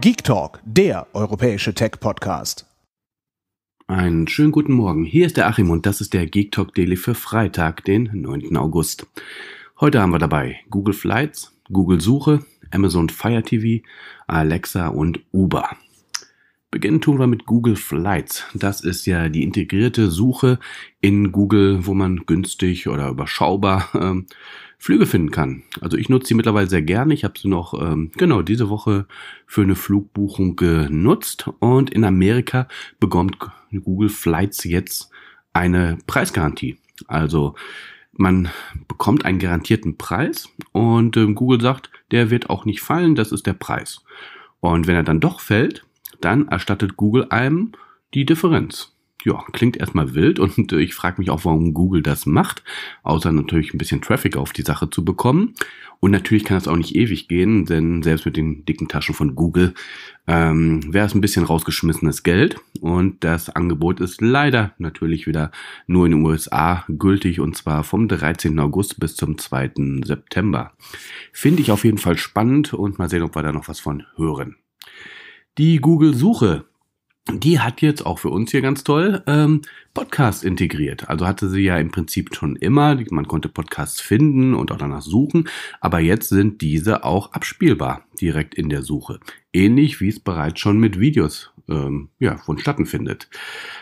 Geek Talk, der europäische Tech-Podcast. Einen schönen guten Morgen. Hier ist der Achim und das ist der Geek Talk Daily für Freitag, den 9. August. Heute haben wir dabei Google Flights, Google Suche, Amazon Fire TV, Alexa und Uber. Beginnen tun wir mit Google Flights. Das ist ja die integrierte Suche in Google, wo man günstig oder überschaubar ähm, Flüge finden kann. Also ich nutze sie mittlerweile sehr gerne. Ich habe sie noch ähm, genau diese Woche für eine Flugbuchung genutzt und in Amerika bekommt Google Flights jetzt eine Preisgarantie. Also man bekommt einen garantierten Preis und ähm, Google sagt, der wird auch nicht fallen, das ist der Preis. Und wenn er dann doch fällt, dann erstattet Google einem die Differenz ja, klingt erstmal wild und äh, ich frage mich auch, warum Google das macht, außer natürlich ein bisschen Traffic auf die Sache zu bekommen. Und natürlich kann das auch nicht ewig gehen, denn selbst mit den dicken Taschen von Google ähm, wäre es ein bisschen rausgeschmissenes Geld. Und das Angebot ist leider natürlich wieder nur in den USA gültig und zwar vom 13. August bis zum 2. September. Finde ich auf jeden Fall spannend und mal sehen, ob wir da noch was von hören. Die Google-Suche die hat jetzt auch für uns hier ganz toll ähm, Podcast integriert. Also hatte sie ja im Prinzip schon immer. Man konnte Podcasts finden und auch danach suchen, aber jetzt sind diese auch abspielbar direkt in der Suche. Ähnlich wie es bereits schon mit Videos ähm, ja, vonstatten findet.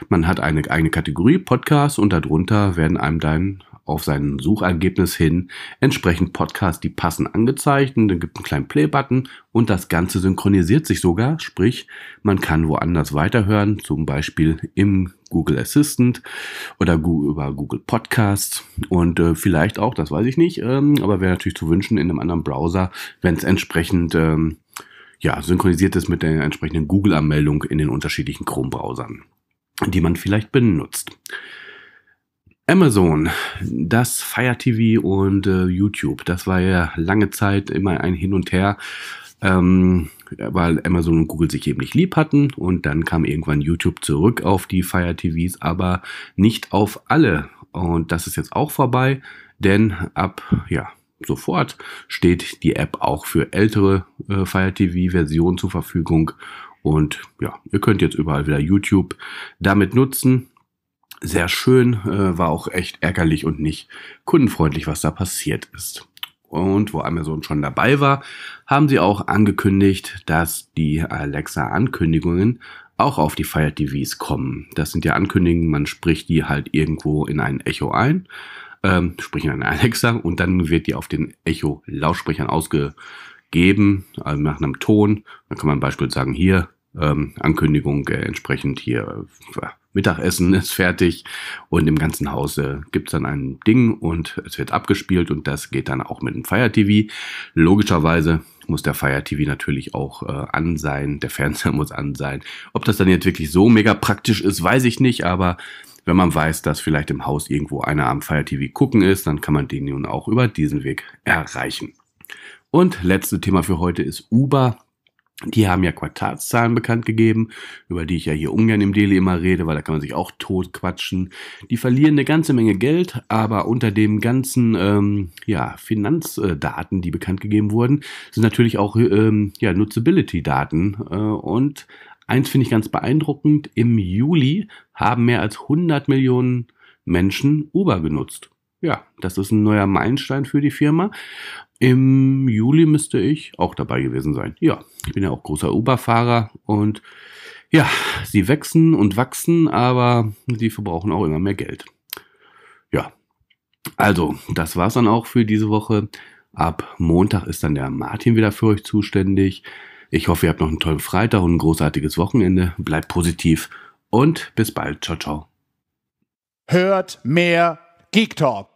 Man hat eine eigene Kategorie Podcasts und darunter werden einem dann auf sein Suchergebnis hin entsprechend Podcast die passen, angezeigt. Und dann gibt einen kleinen Play-Button und das Ganze synchronisiert sich sogar. Sprich, man kann woanders weiterhören, zum Beispiel im Google Assistant oder über Google Podcasts und äh, vielleicht auch, das weiß ich nicht, ähm, aber wäre natürlich zu wünschen in einem anderen Browser, wenn es entsprechend ähm, ja, synchronisiert ist mit der entsprechenden Google-Anmeldung in den unterschiedlichen Chrome-Browsern, die man vielleicht benutzt. Amazon, das Fire TV und äh, YouTube, das war ja lange Zeit immer ein Hin und Her, ähm, weil Amazon und Google sich eben nicht lieb hatten und dann kam irgendwann YouTube zurück auf die Fire TVs, aber nicht auf alle. Und das ist jetzt auch vorbei, denn ab, ja, sofort steht die App auch für ältere äh, Fire TV-Versionen zur Verfügung. Und ja, ihr könnt jetzt überall wieder YouTube damit nutzen sehr schön, äh, war auch echt ärgerlich und nicht kundenfreundlich, was da passiert ist. Und wo Amazon schon dabei war, haben sie auch angekündigt, dass die Alexa-Ankündigungen auch auf die Fire TVs kommen. Das sind ja Ankündigungen, man spricht die halt irgendwo in ein Echo ein, ähm, sprich in eine Alexa und dann wird die auf den Echo-Lautsprechern ausgegeben, also nach einem Ton. Dann kann man beispielsweise sagen, hier, ähm, Ankündigung äh, entsprechend hier äh, Mittagessen ist fertig und im ganzen Haus äh, gibt es dann ein Ding und es wird abgespielt und das geht dann auch mit dem Fire TV. Logischerweise muss der Fire TV natürlich auch äh, an sein, der Fernseher muss an sein. Ob das dann jetzt wirklich so mega praktisch ist, weiß ich nicht, aber wenn man weiß, dass vielleicht im Haus irgendwo einer am Fire TV gucken ist, dann kann man den nun auch über diesen Weg erreichen. Und letztes Thema für heute ist Uber. Die haben ja Quartalszahlen bekannt gegeben, über die ich ja hier ungern im Deli immer rede, weil da kann man sich auch tot quatschen. Die verlieren eine ganze Menge Geld, aber unter dem ganzen ähm, ja, Finanzdaten, die bekannt gegeben wurden, sind natürlich auch ähm, ja, Nutzability-Daten. Äh, und eins finde ich ganz beeindruckend, im Juli haben mehr als 100 Millionen Menschen Uber genutzt. Ja, das ist ein neuer Meilenstein für die Firma. Im Juli müsste ich auch dabei gewesen sein. Ja, ich bin ja auch großer Uber-Fahrer und ja, sie wachsen und wachsen, aber sie verbrauchen auch immer mehr Geld. Ja, also das war's dann auch für diese Woche. Ab Montag ist dann der Martin wieder für euch zuständig. Ich hoffe, ihr habt noch einen tollen Freitag und ein großartiges Wochenende. Bleibt positiv und bis bald. Ciao, ciao. Hört mehr Geek Talk.